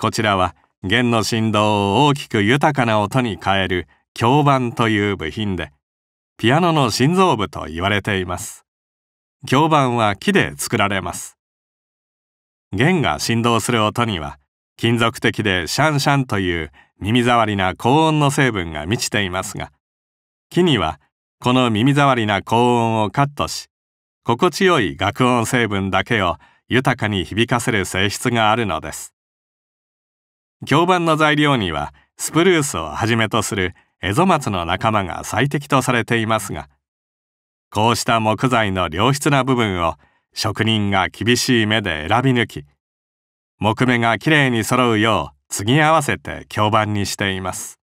こちらは弦の振動を大きく豊かな音に変える響板という部品でピアノの心臓部と言われています響板は木で作られます弦が振動する音には金属的でシャンシャンという耳障りな高音の成分が満ちていますが木にはこの耳障りな高音をカットし心地よい楽音成分だけを豊かに響かせる性質があるのです評板の材料にはスプルースをはじめとするエゾマツの仲間が最適とされていますがこうした木材の良質な部分を職人が厳しい目で選び抜き木目がきれいに揃うよう継ぎ合わせて評板にしています